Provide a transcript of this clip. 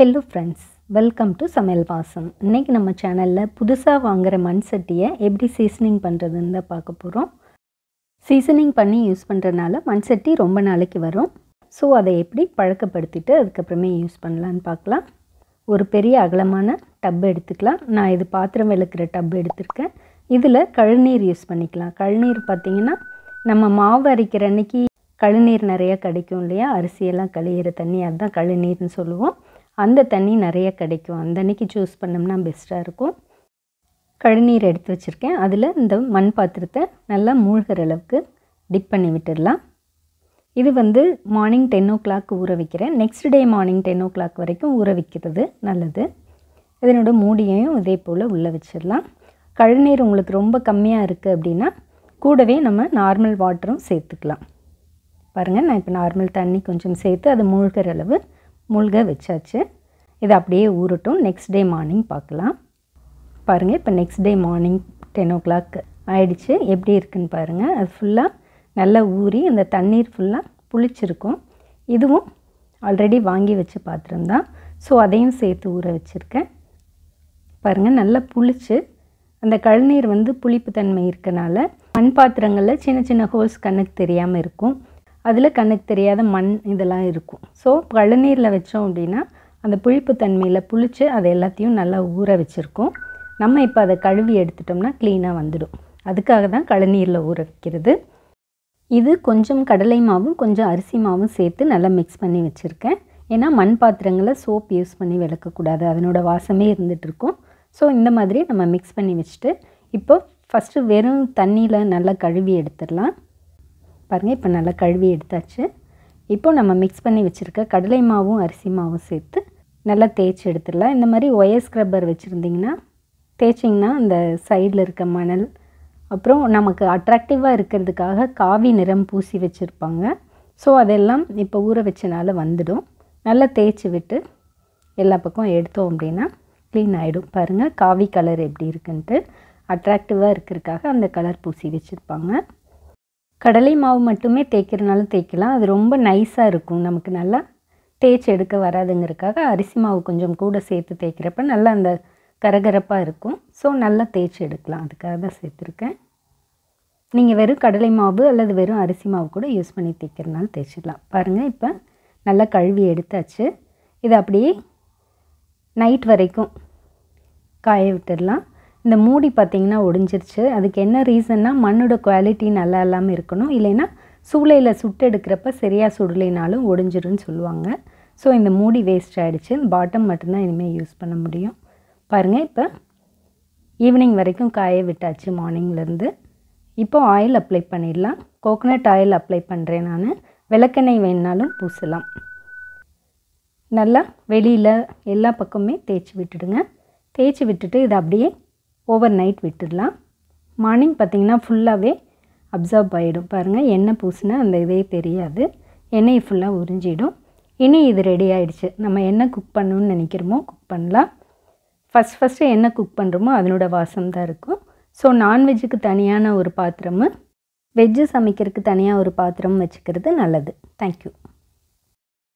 hello friends welcome to சமையல் பாசம் இன்றைக்கி நம்ம சேனலில் புதுசாக வாங்குகிற மண் சட்டியை எப்படி சீசனிங் பண்ணுறதுன்னு தான் பார்க்க போகிறோம் சீசனிங் பண்ணி யூஸ் பண்ணுறதுனால மண் சட்டி ரொம்ப நாளைக்கு வரும் ஸோ அதை எப்படி பழக்கப்படுத்திட்டு அதுக்கப்புறமே யூஸ் பண்ணலான்னு பார்க்கலாம் ஒரு பெரிய அகலமான டப் எடுத்துக்கலாம் நான் இது பாத்திரம் விளக்குற டப் எடுத்திருக்கேன் இதில் கழுநீர் யூஸ் பண்ணிக்கலாம் கழுநீர் பார்த்திங்கன்னா நம்ம மாவு அரைக்கிற அன்னைக்கு கழுநீர் நிறையா கிடைக்கும் இல்லையா அரிசியெல்லாம் கழியிற தண்ணி அதுதான் கழுநீர்னு சொல்லுவோம் அந்த தண்ணி நிறைய கிடைக்கும் அந்த அன்னைக்கு சூஸ் பண்ணோம்னா பெஸ்ட்டாக இருக்கும் கழுநீர் எடுத்து வச்சுருக்கேன் அதில் இந்த மண் பாத்திரத்தை நல்லா மூழ்கிற அளவுக்கு டிப் பண்ணி விட்டுடலாம் இது வந்து மார்னிங் டென் ஓ கிளாக் ஊற வைக்கிறேன் next day morning ten o'clock வரைக்கும் ஊற வைக்கிறது நல்லது இதனோட மூடியையும் இதே போல் உள்ளே வச்சிடலாம் கழுநீர் உங்களுக்கு ரொம்ப கம்மியாக இருக்குது அப்படின்னா கூடவே நம்ம நார்மல் வாட்டரும் சேர்த்துக்கலாம் பாருங்கள் நான் இப்போ நார்மல் தண்ணி கொஞ்சம் சேர்த்து அது மூழ்கிற அளவு மூழ்க வச்சாச்சு இது அப்படியே ஊறட்டும் நெக்ஸ்ட் டே மார்னிங் பார்க்கலாம் பாருங்கள் இப்போ next day morning ten o'clock ஆகிடுச்சு எப்படி இருக்குன்னு பாருங்கள் அது ஃபுல்லாக நல்லா ஊறி அந்த தண்ணீர் ஃபுல்லாக புளிச்சிருக்கும் இதுவும் ஆல்ரெடி வாங்கி வச்சு பாத்திரம்தான் ஸோ அதையும் சேர்த்து ஊற வச்சுருக்கேன் பாருங்கள் நல்லா புளிச்சு அந்த கழுநீர் வந்து புளிப்புத்தன்மை இருக்கனால மண் பாத்திரங்களில் சின்ன சின்ன ஹோல்ஸ் கண்ணுக்கு தெரியாமல் இருக்கும் அதில் கண்ணுக்கு தெரியாத மண் இதெல்லாம் இருக்கும் ஸோ கழுநீரில் வச்சோம் அப்படின்னா அந்த புளிப்பு தன்மையில் புளித்து அதை எல்லாத்தையும் நல்லா ஊற வச்சுருக்கோம் நம்ம இப்போ அதை கழுவி எடுத்துட்டோம்னா க்ளீனாக வந்துடும் அதுக்காக தான் கழநீரில் ஊற வைக்கிறது இது கொஞ்சம் கடலை மாவும் கொஞ்சம் அரிசி மாவும் சேர்த்து நல்லா மிக்ஸ் பண்ணி வச்சுருக்கேன் ஏன்னா மண் பாத்திரங்களை சோப் யூஸ் பண்ணி விளக்கக்கூடாது அதனோட வாசமே இருந்துகிட்ருக்கும் ஸோ இந்த மாதிரி நம்ம மிக்ஸ் பண்ணி வச்சுட்டு இப்போ ஃபஸ்ட்டு வெறும் தண்ணியில் நல்லா கழுவி எடுத்துடலாம் பாருங்கள் இப்போ நல்லா கழுவி எடுத்தாச்சு இப்போ நம்ம மிக்ஸ் பண்ணி வச்சுருக்க கடலை மாவும் அரிசி மாவும் சேர்த்து நல்லா தேய்ச்சி எடுத்துடலாம் இந்த மாதிரி ஒயர் ஸ்க்ரப்பர் வச்சுருந்திங்கன்னா தேய்ச்சிங்கன்னா அந்த சைடில் இருக்க மணல் அப்புறம் நமக்கு அட்ராக்டிவாக இருக்கிறதுக்காக காவி நிறம் பூசி வச்சுருப்பாங்க ஸோ அதெல்லாம் இப்போ ஊற வச்சனால வந்துடும் நல்லா தேய்ச்சி விட்டு எல்லா பக்கம் எடுத்தோம் அப்படின்னா க்ளீன் ஆகிடும் பாருங்கள் காவி கலர் எப்படி இருக்குன்ட்டு அட்ராக்டிவாக இருக்கிறதுக்காக அந்த கலர் பூசி வச்சுருப்பாங்க கடலை மாவு மட்டுமே தேய்க்கிறனாலும் தேய்க்கலாம் அது ரொம்ப நைஸாக இருக்கும் நமக்கு நல்லா தேய்ச்சி எடுக்க வராதுங்கிறதுக்காக அரிசி மாவு கொஞ்சம் கூட சேர்த்து தேய்க்கிறப்ப நல்லா அந்த கரகரப்பாக இருக்கும் ஸோ நல்லா தேய்ச்சி எடுக்கலாம் அதுக்காக தான் சேர்த்துருக்கேன் நீங்கள் வெறும் கடலை மாவு அல்லது வெறும் அரிசி மாவு கூட யூஸ் பண்ணி தேய்க்கிறனாலும் தேய்ச்சிடலாம் பாருங்கள் இப்போ நல்லா கழுவி எடுத்தாச்சு இதை அப்படியே நைட் வரைக்கும் காய விட்டுடலாம் இந்த மூடி பார்த்திங்கன்னா ஒடிஞ்சிருச்சு அதுக்கு என்ன ரீசன்னா மண்ணோட குவாலிட்டி நல்லா இல்லாமல் இருக்கணும் இல்லைன்னா சூளையில் சுட்டு எடுக்கிறப்ப சரியாக சுடலைனாலும் ஒடிஞ்சிடும்னு சொல்லுவாங்க ஸோ இந்த மூடி வேஸ்ட் ஆகிடுச்சு பாட்டம் மட்டும்தான் இனிமேல் யூஸ் பண்ண முடியும் பாருங்கள் இப்போ ஈவினிங் வரைக்கும் காய விட்டாச்சு மார்னிங்லேருந்து இப்போ ஆயில் அப்ளை பண்ணிடலாம் கோகனட் ஆயில் அப்ளை பண்ணுறேன் நான் விளக்கெண்ணெய் வேணுனாலும் பூசலாம் நல்லா வெளியில் எல்லா பக்கமுமே தேய்ச்சி விட்டுடுங்க தேய்ச்சி விட்டுட்டு இதை அப்படியே ஓவர் நைட் விட்டுடலாம் மார்னிங் பார்த்திங்கன்னா ஃபுல்லாகவே அப்சர்வ் ஆகிடும் பாருங்கள் எண்ணெய் பூசினா அந்த இதே தெரியாது எண்ணெய் ஃபுல்லாக உறிஞ்சிடும் இனி இது ரெடி ஆகிடுச்சு நம்ம என்ன குக் பண்ணணும்னு நினைக்கிறோமோ குக் பண்ணலாம் ஃபஸ்ட் ஃபஸ்ட்டு என்ன குக் பண்ணுறோமோ அதனோட வாசம் தான் இருக்கும் ஸோ நான்வெஜ்ஜுக்கு தனியான ஒரு பாத்திரமும் வெஜ்ஜு சமைக்கிறதுக்கு தனியாக ஒரு பாத்திரம் வச்சுக்கிறது நல்லது தேங்க்யூ